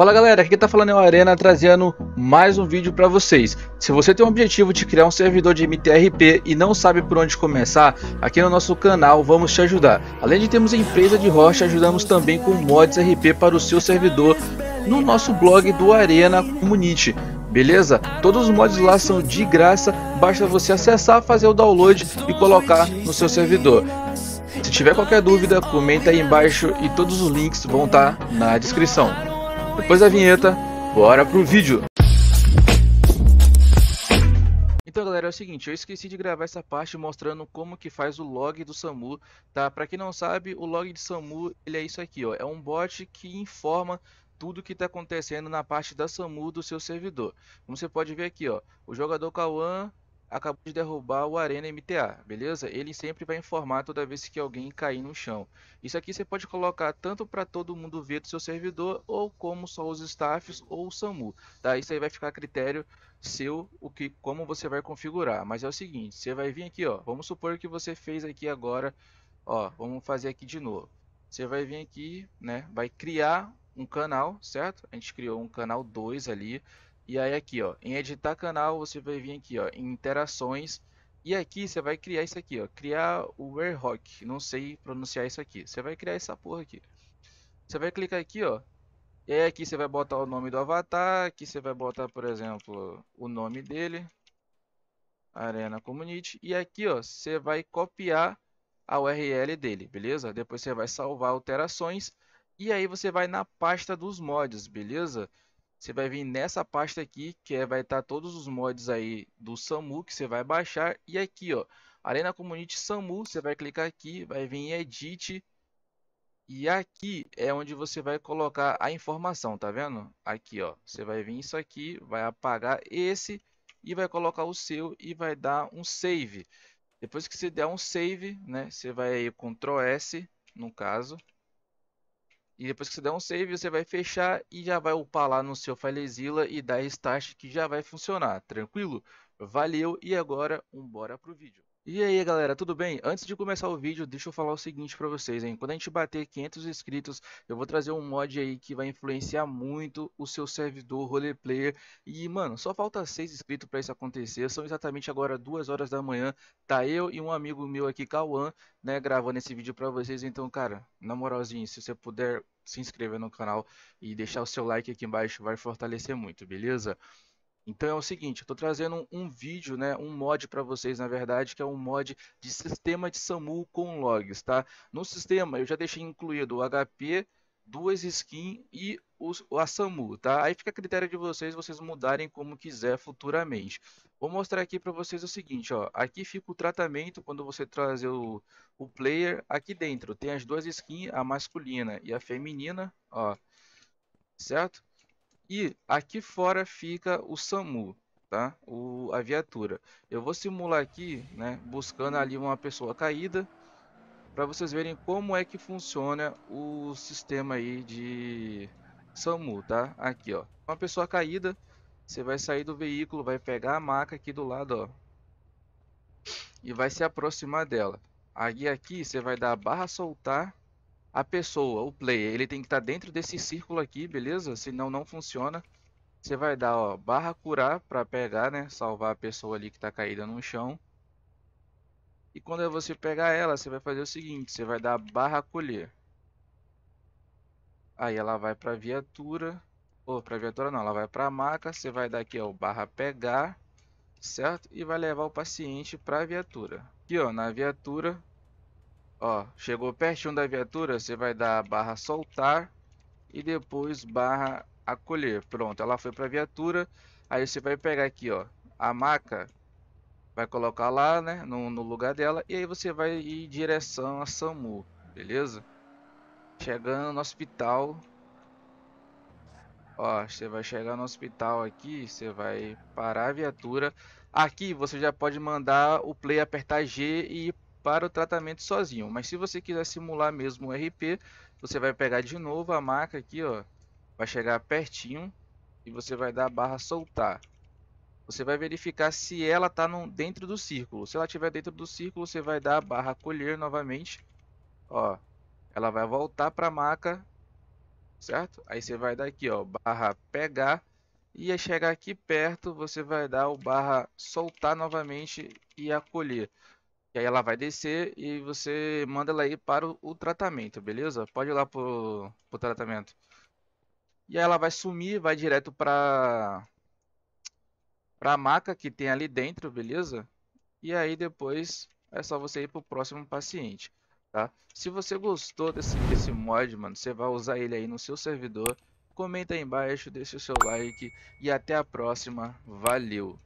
Fala galera, aqui tá falando é o Arena trazendo mais um vídeo para vocês. Se você tem o objetivo de criar um servidor de MTRP e não sabe por onde começar, aqui no nosso canal vamos te ajudar. Além de termos empresa de rocha, ajudamos também com mods RP para o seu servidor no nosso blog do Arena Community. Beleza? Todos os mods lá são de graça, basta você acessar, fazer o download e colocar no seu servidor. Se tiver qualquer dúvida, comenta aí embaixo e todos os links vão estar tá na descrição. Depois da vinheta, bora pro vídeo! Então galera, é o seguinte, eu esqueci de gravar essa parte mostrando como que faz o log do SAMU, tá? Pra quem não sabe, o log de SAMU, ele é isso aqui, ó, é um bot que informa tudo que está acontecendo na parte da SAMU do seu servidor. Como você pode ver aqui, ó, o jogador Kawan acabou de derrubar o Arena MTA, beleza? Ele sempre vai informar toda vez que alguém cair no chão. Isso aqui você pode colocar tanto para todo mundo ver do seu servidor, ou como só os staffs ou o SAMU, tá? Isso aí vai ficar a critério seu, o que, como você vai configurar. Mas é o seguinte, você vai vir aqui, ó, vamos supor que você fez aqui agora, ó, vamos fazer aqui de novo. Você vai vir aqui, né, vai criar um canal, certo? A gente criou um canal 2 ali, e aí aqui, ó, em editar canal, você vai vir aqui, ó, em interações. E aqui você vai criar isso aqui, ó, criar o Werhock. Não sei pronunciar isso aqui. Você vai criar essa porra aqui. Você vai clicar aqui, ó. E aí aqui você vai botar o nome do avatar, aqui você vai botar, por exemplo, o nome dele. Arena Community. E aqui, ó, você vai copiar a URL dele, beleza? Depois você vai salvar alterações. E aí você vai na pasta dos mods, Beleza? Você vai vir nessa pasta aqui, que é, vai estar tá todos os mods aí do SAMU que você vai baixar. E aqui, ó, além da Community SAMU, você vai clicar aqui, vai vir em Edit. E aqui é onde você vai colocar a informação, tá vendo? Aqui, ó, você vai vir isso aqui, vai apagar esse e vai colocar o seu e vai dar um save. Depois que você der um save, né, você vai aí Ctrl S, no caso, e depois que você der um save, você vai fechar e já vai upar lá no seu FileZilla e dar restart que já vai funcionar, tranquilo? Valeu e agora, bora pro vídeo. E aí galera, tudo bem? Antes de começar o vídeo, deixa eu falar o seguinte pra vocês, hein? Quando a gente bater 500 inscritos, eu vou trazer um mod aí que vai influenciar muito o seu servidor roleplayer. E mano, só falta 6 inscritos pra isso acontecer, são exatamente agora 2 horas da manhã. Tá eu e um amigo meu aqui, Cauã, né, gravando esse vídeo pra vocês. Então cara, na moralzinha, se você puder se inscrever no canal e deixar o seu like aqui embaixo, vai fortalecer muito, beleza? Beleza? Então é o seguinte, eu estou trazendo um, um, vídeo, né, um mod para vocês, na verdade, que é um mod de sistema de SAMU com logs, tá? No sistema eu já deixei incluído o HP, duas skins e os, a SAMU, tá? Aí fica a critério de vocês, vocês mudarem como quiser futuramente. Vou mostrar aqui para vocês o seguinte, ó. Aqui fica o tratamento quando você trazer o, o player. Aqui dentro tem as duas skins, a masculina e a feminina, ó. Certo? E aqui fora fica o SAMU, tá? O, a viatura. Eu vou simular aqui, né? Buscando ali uma pessoa caída. Para vocês verem como é que funciona o sistema aí de SAMU, tá? Aqui, ó. Uma pessoa caída, você vai sair do veículo, vai pegar a maca aqui do lado, ó. E vai se aproximar dela. Aí aqui você vai dar a barra soltar a pessoa, o player, ele tem que estar tá dentro desse círculo aqui, beleza? Senão não funciona. Você vai dar ó, barra curar para pegar, né? Salvar a pessoa ali que está caída no chão. E quando você pegar ela, você vai fazer o seguinte, você vai dar barra colher. Aí ela vai para viatura, ou para viatura não, ela vai para maca, você vai dar aqui ó, barra pegar, certo? E vai levar o paciente para viatura. Aqui ó, na viatura, Ó, chegou pertinho da viatura, você vai dar barra soltar e depois barra acolher. Pronto, ela foi para a viatura. Aí você vai pegar aqui, ó, a maca, vai colocar lá, né, no, no lugar dela. E aí você vai em direção a SAMU, beleza? Chegando no hospital. Ó, você vai chegar no hospital aqui, você vai parar a viatura. Aqui você já pode mandar o play apertar G e ir para o tratamento sozinho. Mas se você quiser simular mesmo o RP, você vai pegar de novo a maca aqui, ó, vai chegar pertinho e você vai dar a barra soltar. Você vai verificar se ela está dentro do círculo. Se ela estiver dentro do círculo, você vai dar a barra colher novamente. Ó, ela vai voltar para a maca, certo? Aí você vai dar aqui, ó, barra pegar e chegar aqui perto, você vai dar o barra soltar novamente e acolher. E aí ela vai descer e você manda ela ir para o, o tratamento, beleza? Pode ir lá pro, pro tratamento. E aí ela vai sumir, vai direto para pra maca que tem ali dentro, beleza? E aí depois é só você ir pro próximo paciente, tá? Se você gostou desse, desse mod, mano, você vai usar ele aí no seu servidor. Comenta aí embaixo, deixa o seu like e até a próxima. Valeu!